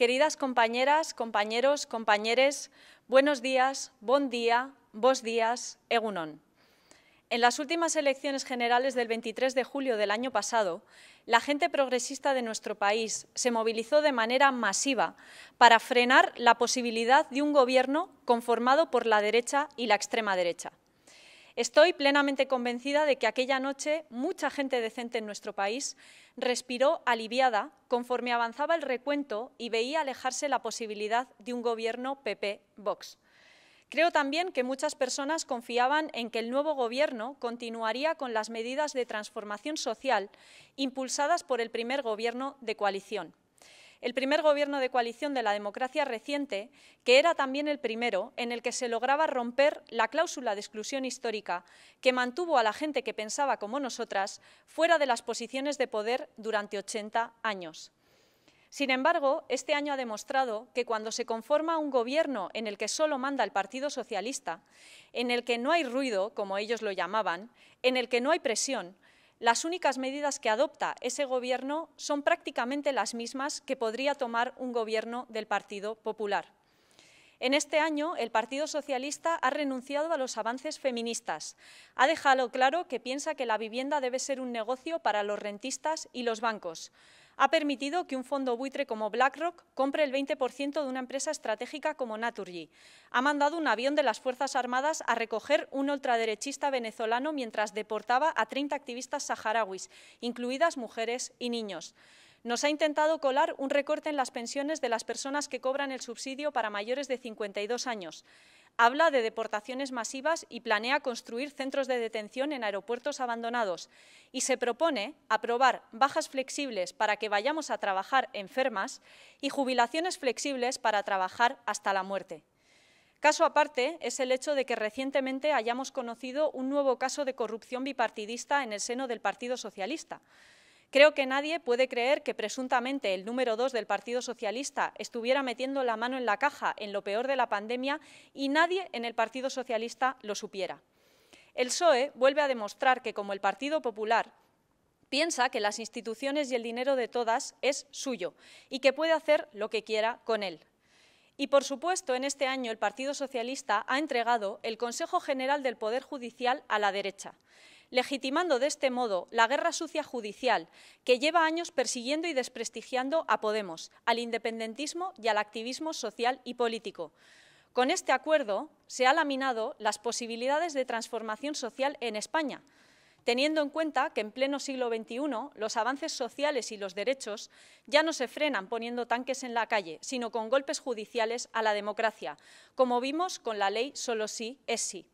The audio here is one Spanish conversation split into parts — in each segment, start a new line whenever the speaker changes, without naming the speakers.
Queridas compañeras, compañeros, compañeres, buenos días, bon día, vos días, egunon. En las últimas elecciones generales del 23 de julio del año pasado, la gente progresista de nuestro país se movilizó de manera masiva para frenar la posibilidad de un gobierno conformado por la derecha y la extrema derecha. Estoy plenamente convencida de que aquella noche mucha gente decente en nuestro país respiró aliviada conforme avanzaba el recuento y veía alejarse la posibilidad de un gobierno PP-Vox. Creo también que muchas personas confiaban en que el nuevo Gobierno continuaría con las medidas de transformación social impulsadas por el primer Gobierno de coalición el primer gobierno de coalición de la democracia reciente, que era también el primero en el que se lograba romper la cláusula de exclusión histórica que mantuvo a la gente que pensaba como nosotras fuera de las posiciones de poder durante 80 años. Sin embargo, este año ha demostrado que cuando se conforma un gobierno en el que solo manda el Partido Socialista, en el que no hay ruido, como ellos lo llamaban, en el que no hay presión, las únicas medidas que adopta ese Gobierno son prácticamente las mismas que podría tomar un Gobierno del Partido Popular. En este año, el Partido Socialista ha renunciado a los avances feministas. Ha dejado claro que piensa que la vivienda debe ser un negocio para los rentistas y los bancos ha permitido que un fondo buitre como BlackRock compre el 20% de una empresa estratégica como Naturgy. Ha mandado un avión de las Fuerzas Armadas a recoger un ultraderechista venezolano mientras deportaba a 30 activistas saharauis, incluidas mujeres y niños. Nos ha intentado colar un recorte en las pensiones de las personas que cobran el subsidio para mayores de 52 años habla de deportaciones masivas y planea construir centros de detención en aeropuertos abandonados y se propone aprobar bajas flexibles para que vayamos a trabajar enfermas y jubilaciones flexibles para trabajar hasta la muerte. Caso aparte es el hecho de que recientemente hayamos conocido un nuevo caso de corrupción bipartidista en el seno del Partido Socialista. Creo que nadie puede creer que presuntamente el número dos del Partido Socialista estuviera metiendo la mano en la caja en lo peor de la pandemia y nadie en el Partido Socialista lo supiera. El PSOE vuelve a demostrar que, como el Partido Popular, piensa que las instituciones y el dinero de todas es suyo y que puede hacer lo que quiera con él. Y, por supuesto, en este año el Partido Socialista ha entregado el Consejo General del Poder Judicial a la derecha legitimando de este modo la guerra sucia judicial que lleva años persiguiendo y desprestigiando a Podemos, al independentismo y al activismo social y político. Con este acuerdo se han laminado las posibilidades de transformación social en España, teniendo en cuenta que en pleno siglo XXI los avances sociales y los derechos ya no se frenan poniendo tanques en la calle, sino con golpes judiciales a la democracia, como vimos con la ley Solo sí es sí.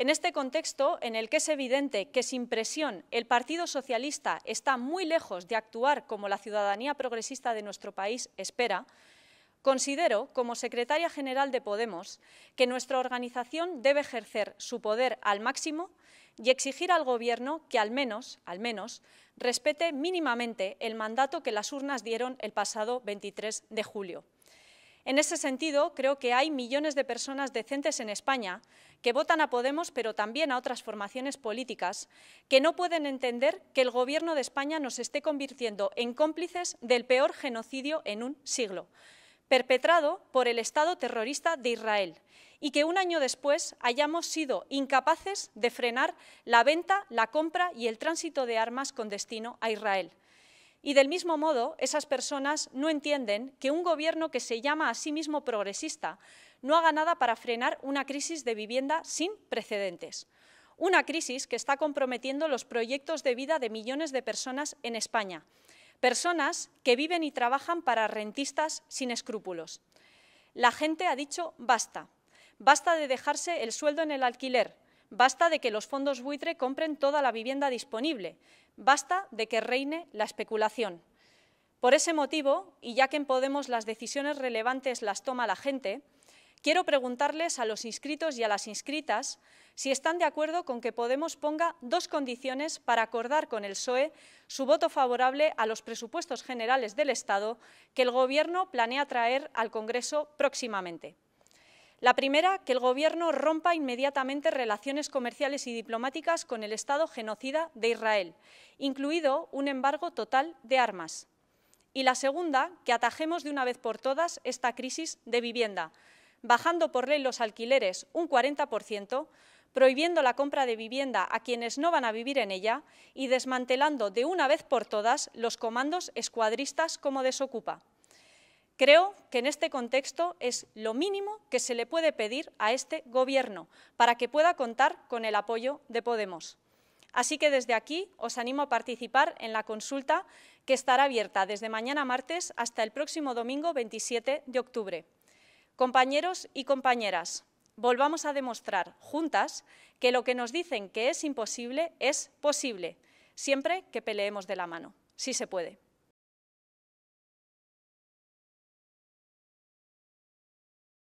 En este contexto, en el que es evidente que sin presión el Partido Socialista está muy lejos de actuar como la ciudadanía progresista de nuestro país espera, Considero, como secretaria general de Podemos, que nuestra organización debe ejercer su poder al máximo y exigir al Gobierno que al menos, al menos, respete mínimamente el mandato que las urnas dieron el pasado 23 de julio. En ese sentido, creo que hay millones de personas decentes en España que votan a Podemos, pero también a otras formaciones políticas, que no pueden entender que el Gobierno de España nos esté convirtiendo en cómplices del peor genocidio en un siglo, perpetrado por el Estado terrorista de Israel, y que un año después hayamos sido incapaces de frenar la venta, la compra y el tránsito de armas con destino a Israel. Y del mismo modo, esas personas no entienden que un gobierno que se llama a sí mismo progresista no haga nada para frenar una crisis de vivienda sin precedentes. Una crisis que está comprometiendo los proyectos de vida de millones de personas en España. Personas que viven y trabajan para rentistas sin escrúpulos. La gente ha dicho basta. Basta de dejarse el sueldo en el alquiler, Basta de que los fondos buitre compren toda la vivienda disponible. Basta de que reine la especulación. Por ese motivo, y ya que en Podemos las decisiones relevantes las toma la gente, quiero preguntarles a los inscritos y a las inscritas si están de acuerdo con que Podemos ponga dos condiciones para acordar con el PSOE su voto favorable a los presupuestos generales del Estado que el Gobierno planea traer al Congreso próximamente. La primera, que el Gobierno rompa inmediatamente relaciones comerciales y diplomáticas con el Estado genocida de Israel, incluido un embargo total de armas. Y la segunda, que atajemos de una vez por todas esta crisis de vivienda, bajando por ley los alquileres un 40%, prohibiendo la compra de vivienda a quienes no van a vivir en ella y desmantelando de una vez por todas los comandos escuadristas como desocupa. Creo que en este contexto es lo mínimo que se le puede pedir a este Gobierno para que pueda contar con el apoyo de Podemos. Así que desde aquí os animo a participar en la consulta que estará abierta desde mañana martes hasta el próximo domingo 27 de octubre. Compañeros y compañeras, volvamos a demostrar juntas que lo que nos dicen que es imposible es posible, siempre que peleemos de la mano. Sí se puede.